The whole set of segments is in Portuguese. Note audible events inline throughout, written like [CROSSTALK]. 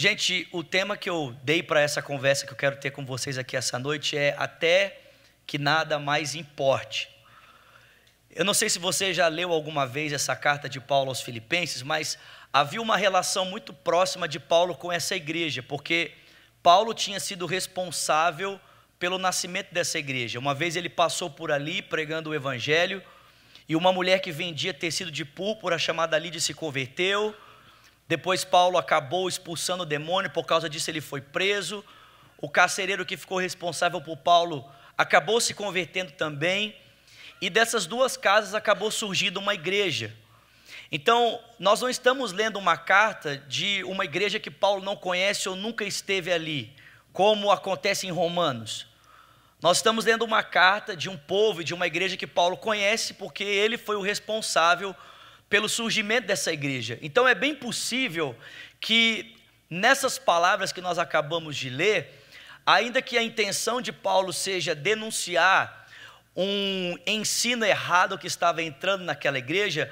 Gente, o tema que eu dei para essa conversa que eu quero ter com vocês aqui essa noite é até que nada mais importe. Eu não sei se você já leu alguma vez essa carta de Paulo aos Filipenses, mas havia uma relação muito próxima de Paulo com essa igreja, porque Paulo tinha sido responsável pelo nascimento dessa igreja. Uma vez ele passou por ali pregando o evangelho, e uma mulher que vendia tecido de púrpura chamada Lídia se converteu. Depois Paulo acabou expulsando o demônio, por causa disso ele foi preso. O carcereiro que ficou responsável por Paulo acabou se convertendo também. E dessas duas casas acabou surgindo uma igreja. Então, nós não estamos lendo uma carta de uma igreja que Paulo não conhece ou nunca esteve ali, como acontece em Romanos. Nós estamos lendo uma carta de um povo e de uma igreja que Paulo conhece, porque ele foi o responsável pelo surgimento dessa igreja. Então é bem possível que nessas palavras que nós acabamos de ler, ainda que a intenção de Paulo seja denunciar um ensino errado que estava entrando naquela igreja,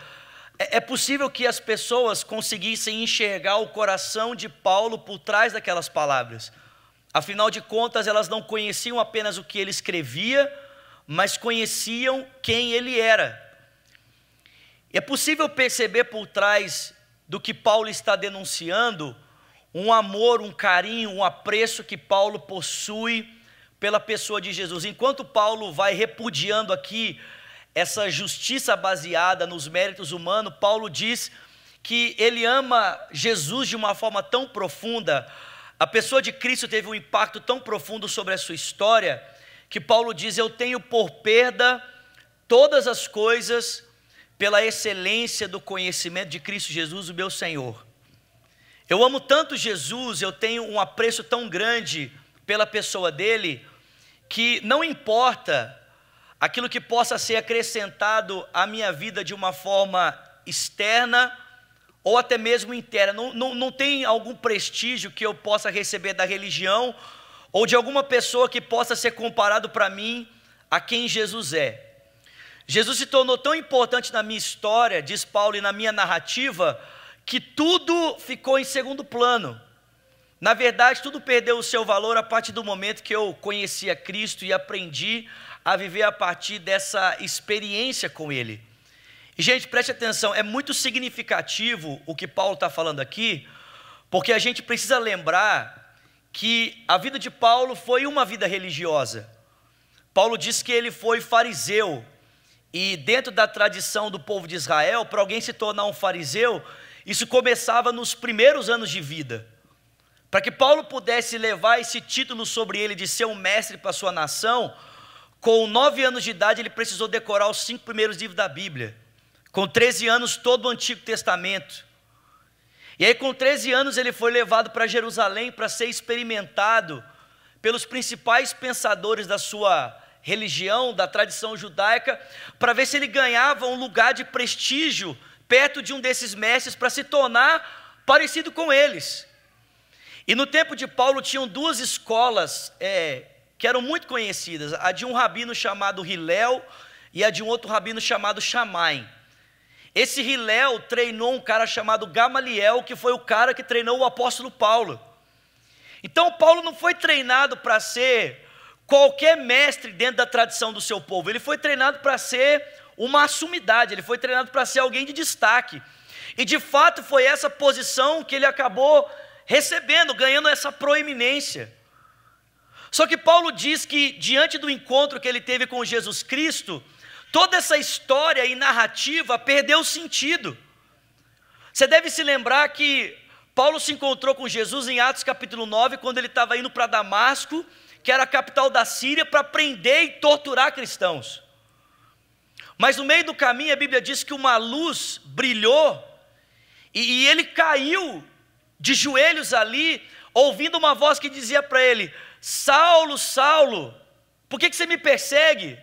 é, é possível que as pessoas conseguissem enxergar o coração de Paulo por trás daquelas palavras. Afinal de contas, elas não conheciam apenas o que ele escrevia, mas conheciam quem ele era. É possível perceber por trás do que Paulo está denunciando um amor, um carinho, um apreço que Paulo possui pela pessoa de Jesus. Enquanto Paulo vai repudiando aqui essa justiça baseada nos méritos humanos, Paulo diz que ele ama Jesus de uma forma tão profunda, a pessoa de Cristo teve um impacto tão profundo sobre a sua história, que Paulo diz: Eu tenho por perda todas as coisas pela excelência do conhecimento de Cristo Jesus, o meu Senhor. Eu amo tanto Jesus, eu tenho um apreço tão grande pela pessoa dele, que não importa aquilo que possa ser acrescentado à minha vida de uma forma externa ou até mesmo interna, não, não, não tem algum prestígio que eu possa receber da religião ou de alguma pessoa que possa ser comparado para mim a quem Jesus é. Jesus se tornou tão importante na minha história, diz Paulo, e na minha narrativa, que tudo ficou em segundo plano. Na verdade, tudo perdeu o seu valor a partir do momento que eu conhecia Cristo e aprendi a viver a partir dessa experiência com Ele. E, gente, preste atenção, é muito significativo o que Paulo está falando aqui, porque a gente precisa lembrar que a vida de Paulo foi uma vida religiosa. Paulo diz que ele foi fariseu, e dentro da tradição do povo de Israel, para alguém se tornar um fariseu, isso começava nos primeiros anos de vida. Para que Paulo pudesse levar esse título sobre ele de ser um mestre para sua nação, com nove anos de idade ele precisou decorar os cinco primeiros livros da Bíblia. Com 13 anos, todo o Antigo Testamento. E aí, com 13 anos, ele foi levado para Jerusalém para ser experimentado pelos principais pensadores da sua religião, da tradição judaica, para ver se ele ganhava um lugar de prestígio perto de um desses mestres para se tornar parecido com eles. E no tempo de Paulo tinham duas escolas é, que eram muito conhecidas: a de um rabino chamado Hilel e a de um outro rabino chamado Shamaim. Esse Hilel treinou um cara chamado Gamaliel, que foi o cara que treinou o apóstolo Paulo. Então, Paulo não foi treinado para ser Qualquer mestre dentro da tradição do seu povo, ele foi treinado para ser uma assumidade, ele foi treinado para ser alguém de destaque. E de fato foi essa posição que ele acabou recebendo, ganhando essa proeminência. Só que Paulo diz que diante do encontro que ele teve com Jesus Cristo, toda essa história e narrativa perdeu sentido. Você deve se lembrar que Paulo se encontrou com Jesus em Atos capítulo 9, quando ele estava indo para Damasco, que era a capital da Síria, para prender e torturar cristãos. Mas no meio do caminho a Bíblia diz que uma luz brilhou e, e ele caiu de joelhos ali, ouvindo uma voz que dizia para ele: Saulo, Saulo, por que, que você me persegue?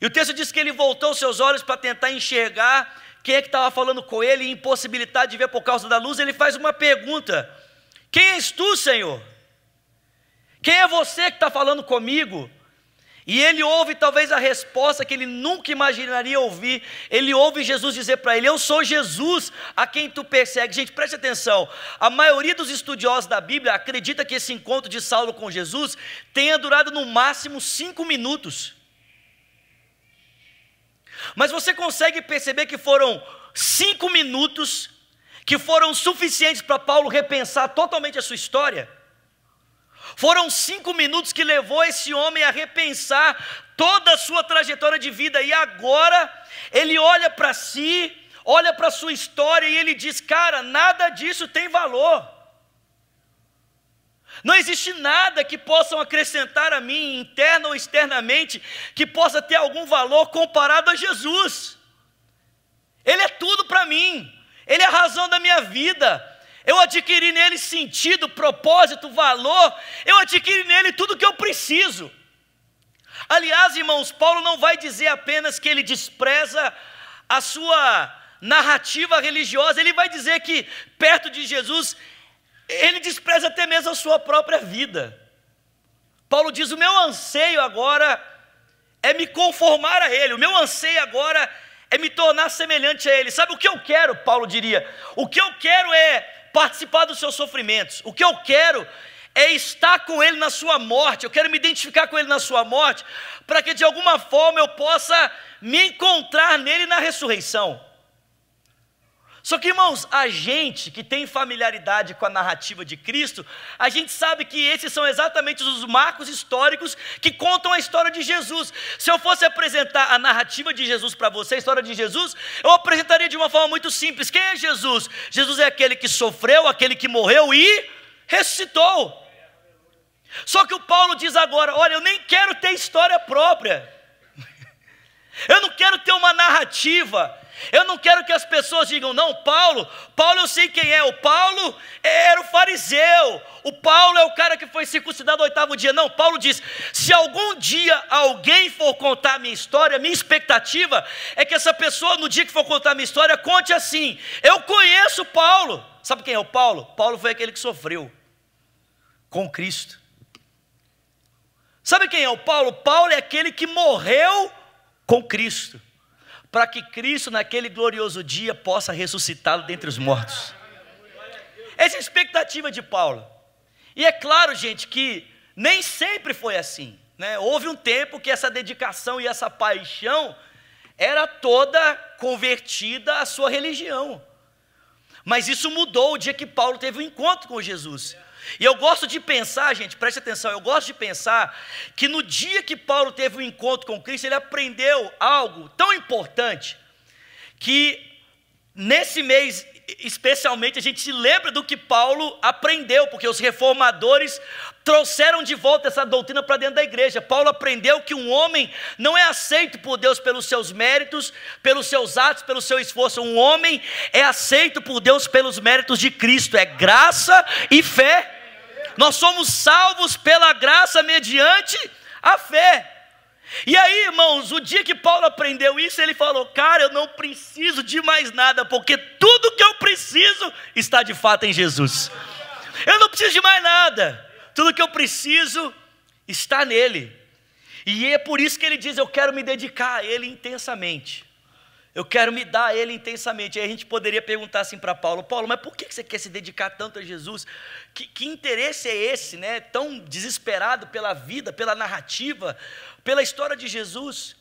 E o texto diz que ele voltou seus olhos para tentar enxergar quem é que estava falando com ele, e impossibilidade de ver por causa da luz, ele faz uma pergunta: Quem és tu, Senhor? Quem é você que está falando comigo? E ele ouve talvez a resposta que ele nunca imaginaria ouvir. Ele ouve Jesus dizer para ele: Eu sou Jesus a quem tu persegue. Gente, preste atenção. A maioria dos estudiosos da Bíblia acredita que esse encontro de Saulo com Jesus tenha durado no máximo cinco minutos. Mas você consegue perceber que foram cinco minutos que foram suficientes para Paulo repensar totalmente a sua história? Foram cinco minutos que levou esse homem a repensar toda a sua trajetória de vida, e agora ele olha para si, olha para a sua história e ele diz: Cara, nada disso tem valor. Não existe nada que possam acrescentar a mim, interna ou externamente, que possa ter algum valor comparado a Jesus. Ele é tudo para mim, Ele é a razão da minha vida, eu adquiri nele sentido, propósito, valor, eu adquiri nele tudo que eu preciso. Aliás, irmãos, Paulo não vai dizer apenas que ele despreza a sua narrativa religiosa, ele vai dizer que perto de Jesus, ele despreza até mesmo a sua própria vida. Paulo diz: o meu anseio agora é me conformar a ele, o meu anseio agora é me tornar semelhante a ele. Sabe o que eu quero? Paulo diria: o que eu quero é participar dos seus sofrimentos. O que eu quero é estar com Ele na sua morte, eu quero me identificar com Ele na sua morte, para que de alguma forma eu possa me encontrar nele na ressurreição. Só que, irmãos, a gente que tem familiaridade com a narrativa de Cristo, a gente sabe que esses são exatamente os marcos históricos que contam a história de Jesus. Se eu fosse apresentar a narrativa de Jesus para você, a história de Jesus, eu apresentaria de uma forma muito simples. Quem é Jesus? Jesus é aquele que sofreu, aquele que morreu e ressuscitou. Só que o Paulo diz agora: olha, eu nem quero ter história própria. [LAUGHS] Eu não quero ter uma narrativa. Eu não quero que as pessoas digam, não, Paulo, Paulo eu sei quem é, o Paulo era o fariseu, o Paulo é o cara que foi circuncidado no oitavo dia. Não, Paulo diz: se algum dia alguém for contar minha história, minha expectativa é que essa pessoa, no dia que for contar minha história, conte assim: eu conheço Paulo. Sabe quem é o Paulo? Paulo foi aquele que sofreu com Cristo. Sabe quem é o Paulo? Paulo é aquele que morreu com Cristo para que Cristo, naquele glorioso dia, possa ressuscitá-lo dentre os mortos. Essa é a expectativa de Paulo. E é claro, gente, que nem sempre foi assim. Né? Houve um tempo que essa dedicação e essa paixão era toda convertida à sua religião. Mas isso mudou o dia que Paulo teve o um encontro com Jesus. E eu gosto de pensar, gente, preste atenção, eu gosto de pensar que no dia que Paulo teve o um encontro com Cristo, ele aprendeu algo tão importante que nesse mês especialmente a gente se lembra do que Paulo aprendeu, porque os reformadores trouxeram de volta essa doutrina para dentro da igreja. Paulo aprendeu que um homem não é aceito por Deus pelos seus méritos, pelos seus atos, pelo seu esforço. Um homem é aceito por Deus pelos méritos de Cristo, é graça e fé. Nós somos salvos pela graça mediante a fé. E aí, irmãos, o dia que Paulo aprendeu isso, ele falou: Cara, eu não preciso de mais nada, porque tudo que eu preciso está de fato em Jesus. Eu não preciso de mais nada, tudo que eu preciso está nele. E é por isso que ele diz: Eu quero me dedicar a ele intensamente. Eu quero me dar a Ele intensamente. Aí a gente poderia perguntar assim para Paulo: Paulo, mas por que você quer se dedicar tanto a Jesus? Que, que, interesse é esse, né? Tão desesperado pela vida, pela narrativa, pela história de Jesus?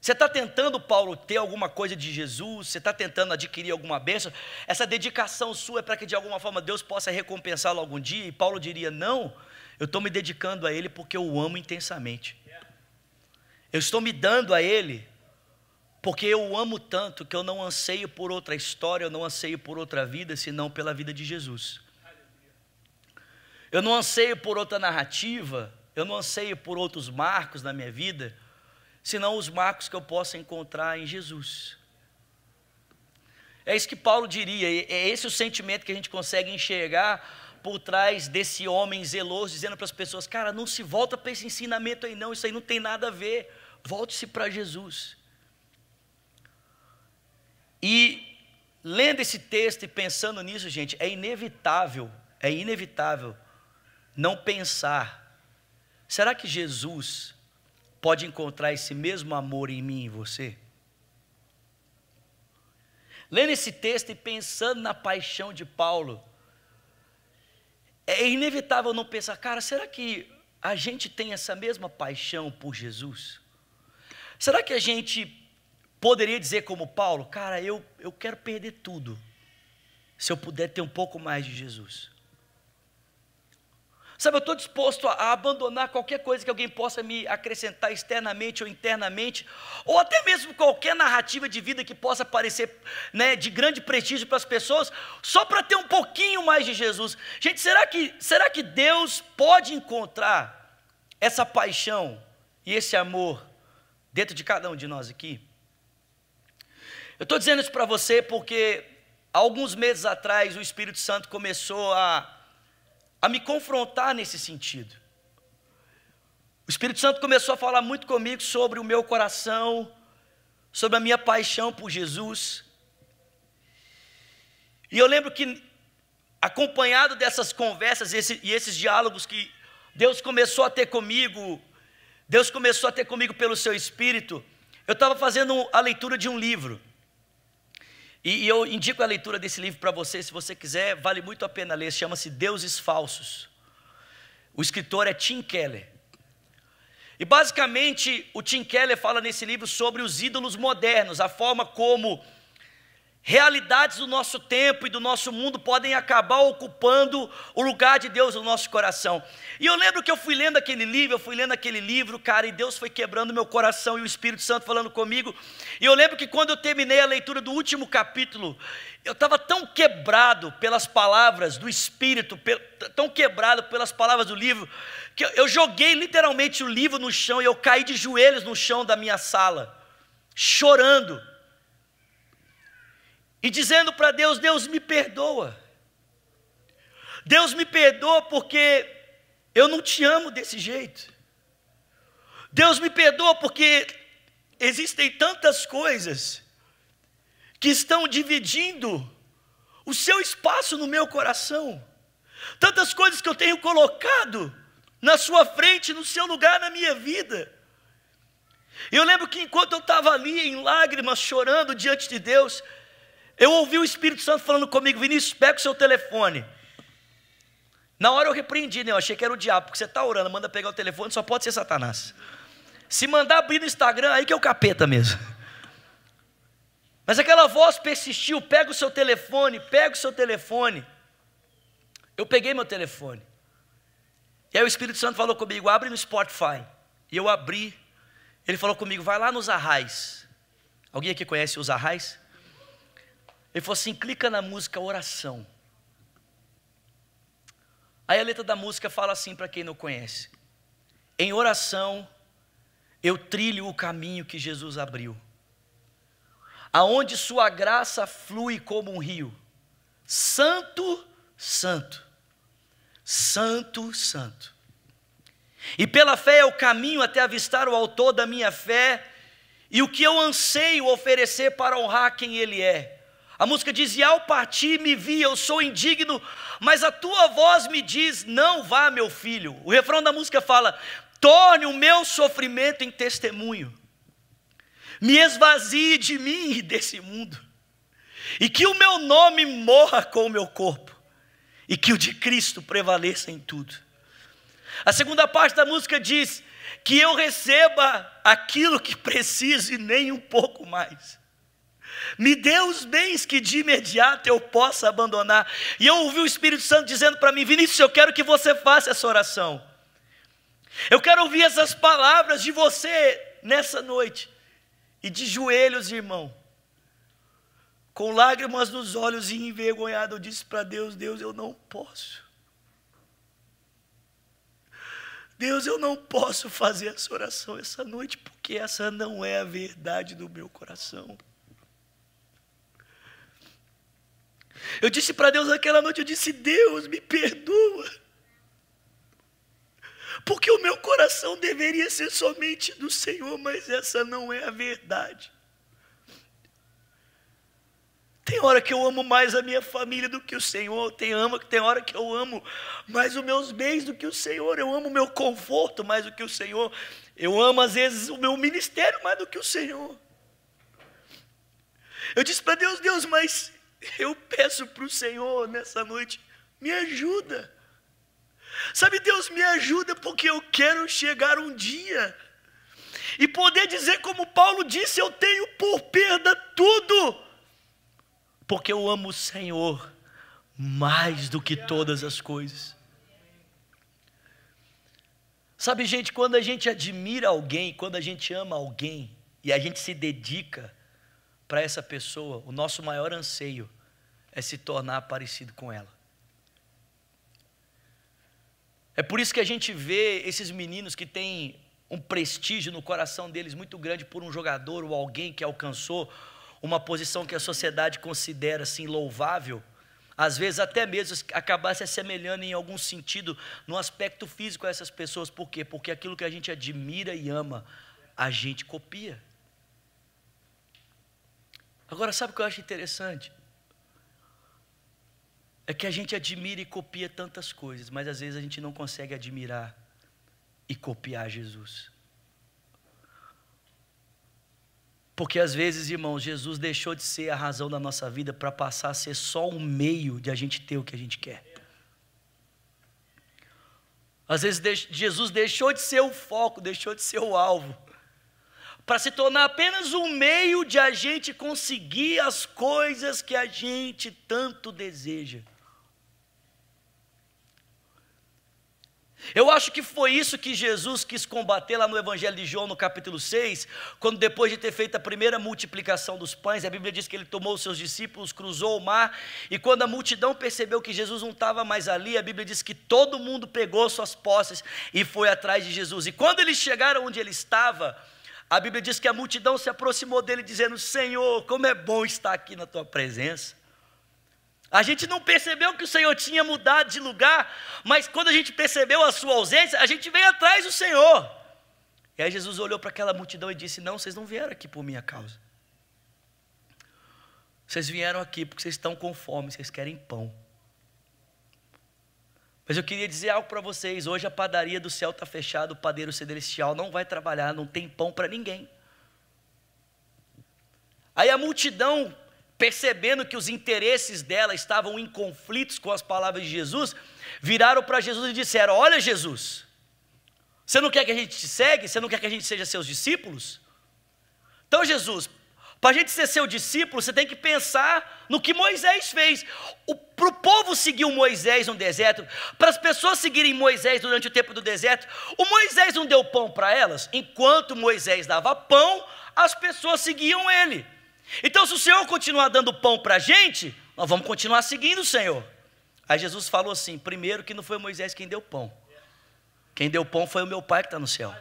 Você está tentando, Paulo, ter alguma coisa de Jesus? Você está tentando adquirir alguma bênção? Essa dedicação sua é para que de alguma forma Deus possa recompensá-lo algum dia? E Paulo diria: Não, eu estou me dedicando a Ele porque eu o amo intensamente. Eu estou me dando a Ele porque eu amo tanto que eu não anseio por outra história, eu não anseio por outra vida, senão pela vida de Jesus. Eu não anseio por outra narrativa, eu não anseio por outros marcos na minha vida, senão os marcos que eu possa encontrar em Jesus. É isso que Paulo diria, é esse o sentimento que a gente consegue enxergar por trás desse homem zeloso, dizendo para as pessoas: cara, não se volta para esse ensinamento aí, não, isso aí não tem nada a ver, volte-se para Jesus. E lendo esse texto e pensando nisso, gente, é inevitável, é inevitável não pensar: será que Jesus pode encontrar esse mesmo amor em mim e você? Lendo esse texto e pensando na paixão de Paulo, é inevitável não pensar, cara, será que a gente tem essa mesma paixão por Jesus? Será que a gente poderia dizer como Paulo, cara, eu, eu quero perder tudo, se eu puder ter um pouco mais de Jesus. Sabe, eu estou disposto a, abandonar qualquer coisa que alguém possa me acrescentar externamente ou internamente, ou até mesmo qualquer narrativa de vida que possa parecer né, de grande prestígio para as pessoas, só para ter um pouquinho mais de Jesus. Gente, será que, será que Deus pode encontrar essa paixão e esse amor dentro de cada um de nós aqui? Eu estou dizendo isso para você porque alguns meses atrás o Espírito Santo começou a, a me confrontar nesse sentido. O Espírito Santo começou a falar muito comigo sobre o meu coração, sobre a minha paixão por Jesus. E eu lembro que, acompanhado dessas conversas esse, e esses diálogos que Deus começou a ter comigo, Deus começou a ter comigo pelo seu Espírito, eu estava fazendo a leitura de um livro. E, e eu indico a leitura desse livro para você, se você quiser, vale muito a pena ler. Chama-se Deuses Falsos. O escritor é Tim Keller. E basicamente o Tim Keller fala nesse livro sobre os ídolos modernos, a forma como realidades do nosso tempo e do nosso mundo podem acabar ocupando o lugar de Deus no nosso coração. E eu lembro que eu fui lendo aquele livro, eu fui lendo aquele livro, cara, e Deus foi quebrando meu coração e o Espírito Santo falando comigo. E eu lembro que quando eu terminei a leitura do último capítulo, eu estava tão quebrado pelas palavras do Espírito, tão quebrado pelas palavras do livro, que eu joguei literalmente o livro no chão e eu caí de joelhos no chão da minha sala, chorando e dizendo para Deus: Deus me perdoa. Deus me perdoa porque eu não te amo desse jeito. Deus me perdoa porque existem tantas coisas que estão dividindo o seu espaço no meu coração. Tantas coisas que eu tenho colocado na sua frente, no seu lugar na minha vida. Eu lembro que enquanto eu estava ali em lágrimas, chorando diante de Deus, eu ouvi o Espírito Santo falando comigo, Vinícius, pega o seu telefone. Na hora eu repreendi, né? Eu achei que era o diabo, porque você está orando, manda pegar o telefone, só pode ser Satanás. Se mandar abrir no Instagram, aí que é o capeta mesmo. Mas aquela voz persistiu: pega o seu telefone, pega o seu telefone. Eu peguei meu telefone. E aí o Espírito Santo falou comigo: abre no Spotify. E eu abri. Ele falou comigo: vai lá nos Arrais. Alguém aqui conhece os Arrais? Ele falou assim: clica na música oração. Aí a letra da música fala assim para quem não conhece: Em oração eu trilho o caminho que Jesus abriu. Aonde sua graça flui como um rio. Santo, santo. Santo, santo. E pela fé é o caminho até avistar o autor da minha fé e o que eu anseio oferecer para honrar quem ele é. A música diz: E ao partir me vi, eu sou indigno, mas a tua voz me diz: Não vá, meu filho. O refrão da música fala: Torne o meu sofrimento em testemunho, me esvazie de mim e desse mundo, e que o meu nome morra com o meu corpo, e que o de Cristo prevaleça em tudo. A segunda parte da música diz: Que eu receba aquilo que preciso e nem um pouco mais. Me dê os bens que de imediato eu possa abandonar. E eu ouvi o Espírito Santo dizendo para mim: Vinícius, eu quero que você faça essa oração. Eu quero ouvir essas palavras de você nessa noite. E de joelhos, irmão, com lágrimas nos olhos e envergonhado, eu disse para Deus: Deus, eu não posso. Deus, eu não posso fazer essa oração essa noite, porque essa não é a verdade do meu coração. Eu disse para Deus aquela noite, eu disse: "Deus, me perdoa". Porque o meu coração deveria ser somente do Senhor, mas essa não é a verdade. Tem hora que eu amo mais a minha família do que o Senhor. Tem, ama, tem hora que eu amo mais os meus bens do que o Senhor. Eu amo o meu conforto mais do que o Senhor. Eu amo, às vezes, o meu ministério mais do que o Senhor. Eu disse para Deus, Deus, mas eu peço para o Senhor nessa noite, me ajuda. Sabe, Deus, me ajuda porque eu quero chegar um dia e poder dizer, como Paulo disse: Eu tenho por perda tudo, porque eu amo o Senhor mais do que todas as coisas. Sabe, gente, quando a gente admira alguém, quando a gente ama alguém e a gente se dedica, para essa pessoa, o nosso maior anseio é se tornar parecido com ela. É por isso que a gente vê esses meninos que têm um prestígio no coração deles muito grande por um jogador ou alguém que alcançou uma posição que a sociedade considera assim louvável, às vezes até mesmo acabar se assemelhando em algum sentido no aspecto físico a essas pessoas. Por quê? Porque aquilo que a gente admira e ama, a gente copia. Agora, sabe o que eu acho interessante? É que a gente admira e copia tantas coisas, mas às vezes a gente não consegue admirar e copiar Jesus. Porque às vezes, irmãos, Jesus deixou de ser a razão da nossa vida para passar a ser só um meio de a gente ter o que a gente quer. Às vezes, Jesus deixou de ser o foco, deixou de ser o alvo para se tornar apenas um meio de a gente conseguir as coisas que a gente tanto deseja. Eu acho que foi isso que Jesus quis combater lá no Evangelho de João, no capítulo 6, quando depois de ter feito a primeira multiplicação dos pães, a Bíblia diz que ele tomou os seus discípulos, cruzou o mar, e quando a multidão percebeu que Jesus não estava mais ali, a Bíblia diz que todo mundo pegou suas posses e foi atrás de Jesus. E quando eles chegaram onde ele estava, a Bíblia diz que a multidão se aproximou dele, dizendo: Senhor, como é bom estar aqui na tua presença. A gente não percebeu que o Senhor tinha mudado de lugar, mas quando a gente percebeu a sua ausência, a gente veio atrás do Senhor. E aí Jesus olhou para aquela multidão e disse: Não, vocês não vieram aqui por minha causa. Vocês vieram aqui porque vocês estão com fome, vocês querem pão. Mas eu queria dizer algo para vocês. Hoje a padaria do céu está fechada, o padeiro celestial não vai trabalhar, não tem pão para ninguém. Aí a multidão, percebendo que os interesses dela estavam em conflitos com as palavras de Jesus, viraram para Jesus e disseram: Olha, Jesus, você não quer que a gente te segue? Você não quer que a gente seja seus discípulos? Então, Jesus, para a gente ser seu discípulo, você tem que pensar no que Moisés fez. Para o povo seguir o Moisés no deserto, para as pessoas seguirem Moisés durante o tempo do deserto, o Moisés não deu pão para elas? Enquanto Moisés dava pão, as pessoas seguiam ele. Então, se o Senhor continuar dando pão para a gente, nós vamos continuar seguindo o Senhor. Aí Jesus falou assim: primeiro, que não foi Moisés quem deu pão. Quem deu pão foi o meu pai que está no céu.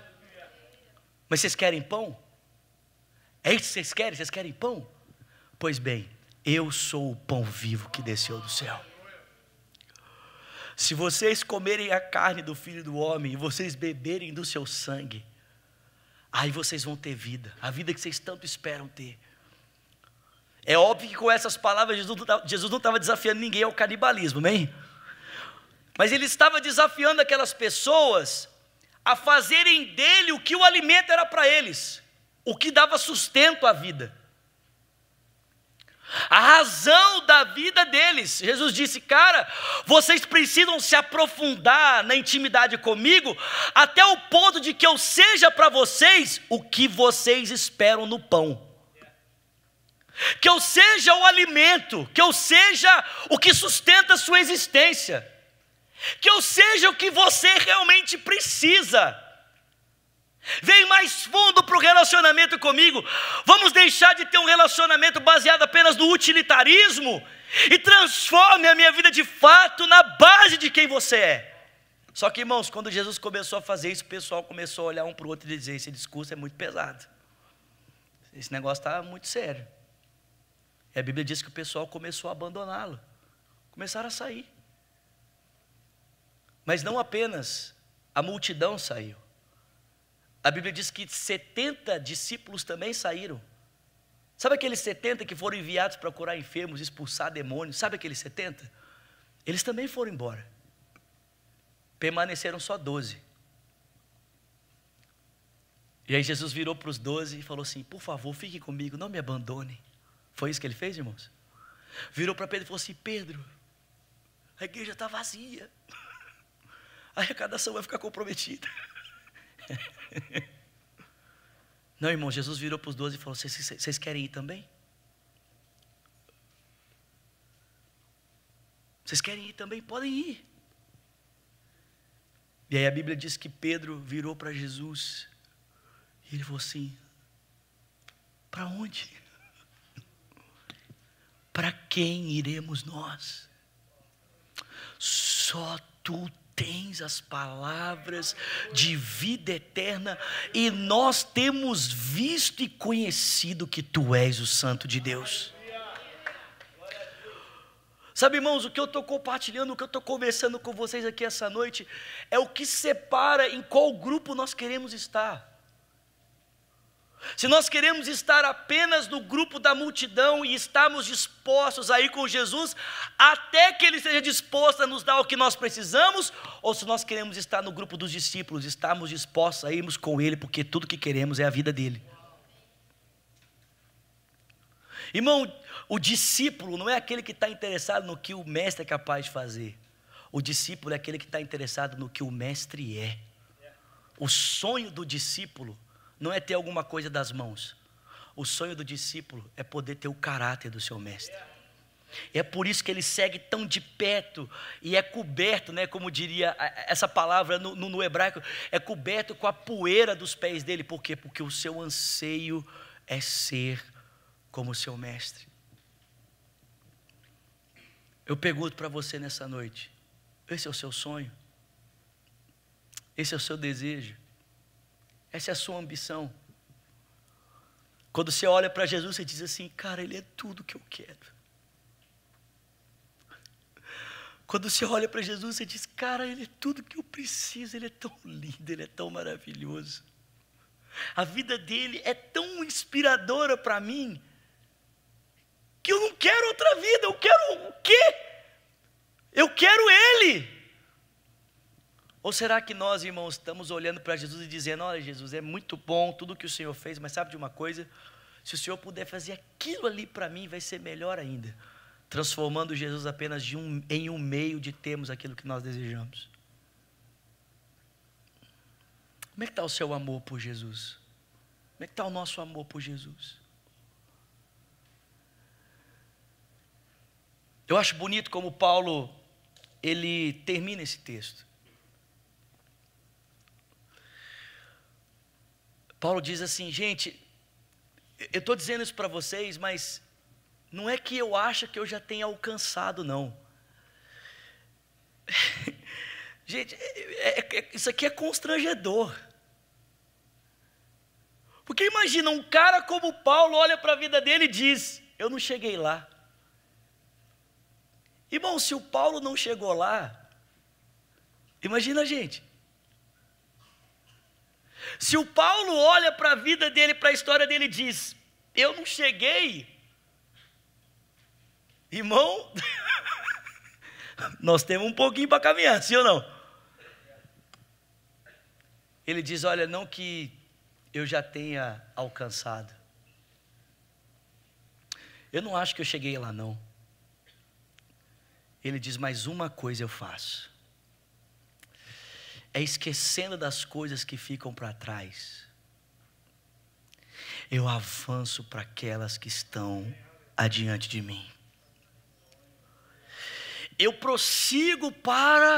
Mas vocês querem pão? É isso que vocês querem? Vocês querem pão? Pois bem, eu sou o pão vivo que desceu do céu. Se vocês comerem a carne do filho do homem e vocês beberem do seu sangue, aí vocês vão ter vida, a vida que vocês tanto esperam ter. É óbvio que com essas palavras Jesus não estava desafiando ninguém ao canibalismo, amém? Mas ele estava desafiando aquelas pessoas a fazerem dele o que o alimento era para eles o que dava sustento à vida. A razão da vida deles. Jesus disse: Cara, vocês precisam se aprofundar na intimidade comigo, até o ponto de que eu seja para vocês o que vocês esperam no pão. Que eu seja o alimento, que eu seja o que sustenta a sua existência, que eu seja o que você realmente precisa. Vem mais fundo para o relacionamento comigo. Vamos deixar de ter um relacionamento baseado apenas no utilitarismo e transforme a minha vida de fato na base de quem você é. Só que, irmãos, quando Jesus começou a fazer isso, o pessoal começou a olhar um para o outro e dizer: esse discurso é muito pesado. Esse negócio está muito sério. E a Bíblia diz que o pessoal começou a abandoná-lo. Começaram a sair. Mas não apenas a multidão saiu. A Bíblia diz que 70 discípulos também saíram. Sabe aqueles 70 que foram enviados para curar enfermos, expulsar demônios? Sabe aqueles 70? Eles também foram embora. Permaneceram só 12. E aí Jesus virou para os 12 e falou assim: Por favor, fique comigo, não me abandone. Foi isso que ele fez, irmãos? Virou para Pedro e falou assim: Pedro, a igreja está vazia, [LAUGHS] a arrecadação vai ficar comprometida. [LAUGHS] Não, irmão, Jesus virou para os doze e falou: Vocês querem ir também? Vocês querem ir também? Podem ir. E aí a Bíblia diz que Pedro virou para Jesus e ele falou assim: Para onde? [LAUGHS] Para quem iremos nós? Só tu tens as palavras de vida eterna e nós temos visto e conhecido que tu és o Santo de Deus. Sabe, irmãos, o que eu estou compartilhando, o que eu estou conversando com vocês aqui essa noite, é o que separa em qual grupo nós queremos estar. Se nós queremos estar apenas no grupo da multidão e estamos dispostos a ir com Jesus, até que Ele esteja disposto a nos dar o que nós precisamos, ou se nós queremos estar no grupo dos discípulos, estamos dispostos a irmos com Ele, porque tudo que queremos é a vida dele. Irmão, o discípulo não é aquele que está interessado no que o mestre é capaz de fazer. O discípulo é aquele que está interessado no que o mestre é. O sonho do discípulo não é ter alguma coisa das mãos. O sonho do discípulo é poder ter o caráter do seu mestre. E é por isso que ele segue tão de perto e é coberto, né, como diria essa palavra no, no, no hebraico, é coberto com a poeira dos pés dele. Por quê? Porque o seu anseio é ser como o seu mestre. Eu pergunto para você nessa noite: esse é o seu sonho? Esse é o seu desejo? Essa é a sua ambição. Quando você olha para Jesus, você diz assim: Cara, Ele é tudo que eu quero. Quando você olha para Jesus, você diz: Cara, Ele é tudo que eu preciso. Ele é tão lindo, Ele é tão maravilhoso. A vida dele é tão inspiradora para mim que eu não quero outra vida. Eu quero o quê? Eu quero Ele. Ou será que nós, irmãos, estamos olhando para Jesus e dizendo: Olha, Jesus, é muito bom tudo que o Senhor fez, mas sabe de uma coisa? Se o Senhor puder fazer aquilo ali para mim, vai ser melhor ainda. Transformando Jesus apenas um, em um meio de termos aquilo que nós desejamos. Como é que está o seu amor por Jesus? Como é que está o nosso amor por Jesus? Eu acho bonito como Paulo ele termina esse texto. Paulo diz assim, gente, eu estou dizendo isso para vocês, mas não é que eu acho que eu já tenha alcançado, não. [LAUGHS] gente, é, é, é, isso aqui é constrangedor. Porque imagina, um cara como Paulo olha para a vida dele e diz: Eu não cheguei lá. Irmão, se o Paulo não chegou lá, imagina a gente. Se o Paulo olha para a vida dele, para a história dele, diz: Eu não cheguei, irmão, [LAUGHS] nós temos um pouquinho para caminhar, sim ou não? Ele diz: Olha, não que eu já tenha alcançado. Eu não acho que eu cheguei lá, não. Ele diz: Mais uma coisa eu faço é esquecendo das coisas que ficam para trás. Eu avanço para aquelas que estão adiante de mim. Eu prossigo para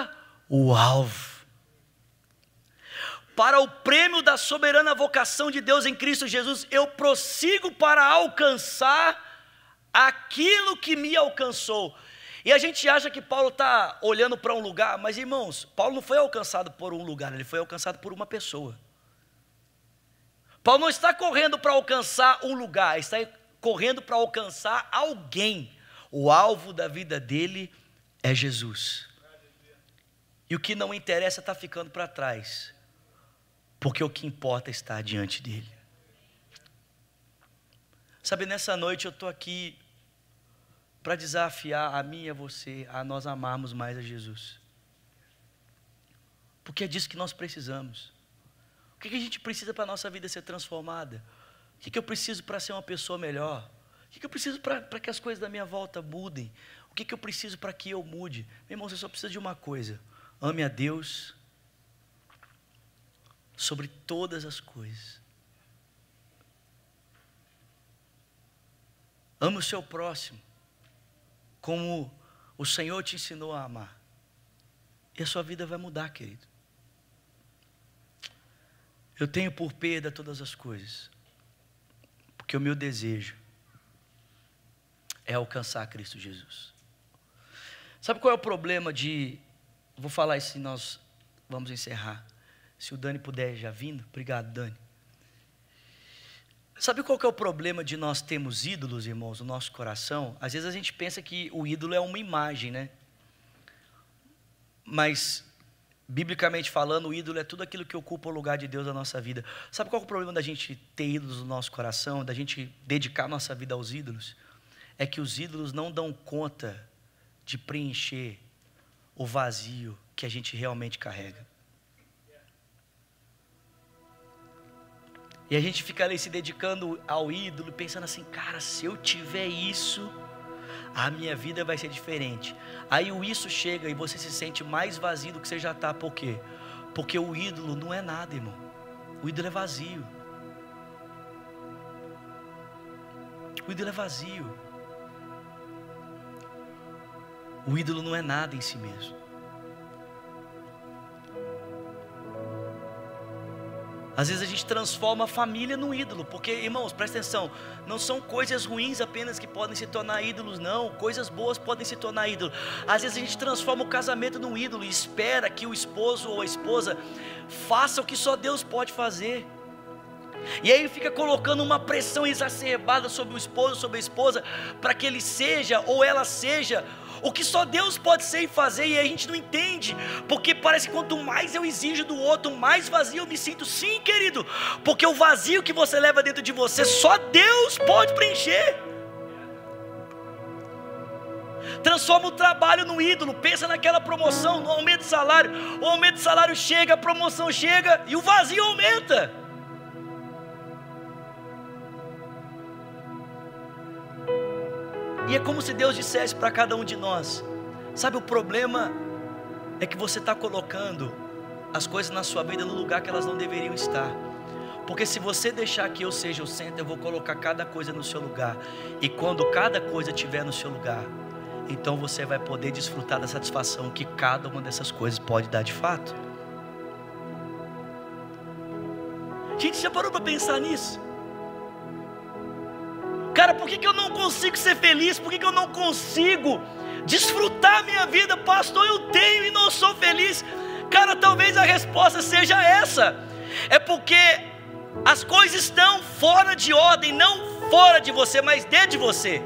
o alvo. Para o prêmio da soberana vocação de Deus em Cristo Jesus, eu prossigo para alcançar aquilo que me alcançou. E a gente acha que Paulo está olhando para um lugar, mas irmãos, Paulo não foi alcançado por um lugar, ele foi alcançado por uma pessoa. Paulo não está correndo para alcançar um lugar, está correndo para alcançar alguém. O alvo da vida dele é Jesus. E o que não interessa está ficando para trás, porque o que importa está diante dele. Sabe, nessa noite eu estou aqui para desafiar a mim e a você a nós amarmos mais a Jesus. Porque é disso que nós precisamos. O que, que a gente precisa para a nossa vida ser transformada? O que, que eu preciso para ser uma pessoa melhor? O que, que eu preciso para que as coisas da minha volta mudem? O que, que eu preciso para que eu mude? Meu irmão, você só precisa de uma coisa: ame a Deus sobre todas as coisas. Ame o seu próximo como o Senhor te ensinou a amar. E a sua vida vai mudar, querido. Eu tenho por perda todas as coisas, porque o meu desejo é alcançar Cristo Jesus. Sabe qual é o problema de. Vou falar isso e nós vamos encerrar. Se o Dani puder já vindo, obrigado, Dani. Sabe qual que é o problema de nós termos ídolos, irmãos, no nosso coração? Às vezes a gente pensa que o ídolo é uma imagem, né? Mas, biblicamente falando, o ídolo é tudo aquilo que ocupa o lugar de Deus na nossa vida. Sabe qual é o problema da gente ter ídolos no nosso coração, da gente dedicar nossa vida aos ídolos? É que os ídolos não dão conta de preencher o vazio que a gente realmente carrega. E a gente fica ali se dedicando ao ídolo, pensando assim, cara, se eu tiver isso, a minha vida vai ser diferente. Aí o isso chega e você se sente mais vazio do que você já está, por quê? Porque o ídolo não é nada, irmão. O ídolo é vazio. O ídolo é vazio. O ídolo não é nada em si mesmo. Às vezes a gente transforma a família num ídolo, porque, irmãos, presta atenção, não são coisas ruins apenas que podem se tornar ídolos, não, coisas boas podem se tornar ídolo. Às vezes a gente transforma o casamento num ídolo e espera que o esposo ou a esposa faça o que só Deus pode fazer. E aí fica colocando uma pressão exacerbada sobre o esposo, sobre a esposa, para que ele seja ou ela seja o que só Deus pode ser e fazer, e a gente não entende, porque parece que quanto mais eu exijo do outro, mais vazio eu me sinto. Sim, querido, porque o vazio que você leva dentro de você, só Deus pode preencher. Transforma o trabalho no ídolo, pensa naquela promoção, no aumento de salário, o aumento de salário chega, a promoção chega e o vazio aumenta. E é como se Deus dissesse para cada um de nós: sabe, o problema é que você está colocando as coisas na sua vida no lugar que elas não deveriam estar. Porque se você deixar que eu seja o centro, eu vou colocar cada coisa no seu lugar. E quando cada coisa estiver no seu lugar, então você vai poder desfrutar da satisfação que cada uma dessas coisas pode dar de fato. Gente, já parou para pensar nisso? Cara, por que, que eu não consigo ser feliz? Por que, que eu não consigo desfrutar minha vida? Pastor, eu tenho e não sou feliz. Cara, talvez a resposta seja essa. É porque as coisas estão fora de ordem, não fora de você, mas dentro de você.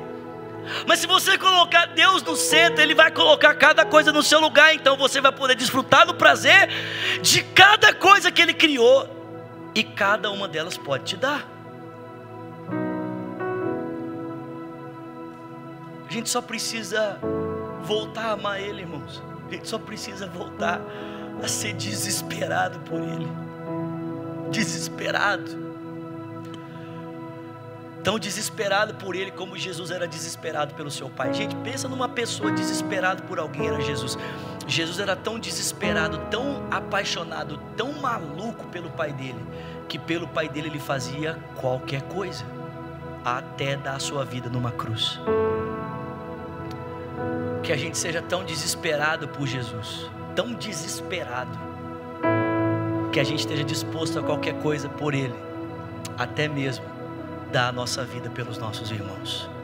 Mas se você colocar Deus no centro, Ele vai colocar cada coisa no seu lugar, então você vai poder desfrutar do prazer de cada coisa que Ele criou, e cada uma delas pode te dar. A gente só precisa voltar a amar Ele, irmãos. A gente só precisa voltar a ser desesperado por Ele. Desesperado. Tão desesperado por Ele como Jesus era desesperado pelo seu Pai. Gente, pensa numa pessoa desesperada por alguém, era Jesus. Jesus era tão desesperado, tão apaixonado, tão maluco pelo Pai dele, que pelo Pai dele ele fazia qualquer coisa, até dar a sua vida numa cruz que a gente seja tão desesperado por Jesus, tão desesperado, que a gente esteja disposto a qualquer coisa por Ele, até mesmo dar a nossa vida pelos nossos irmãos.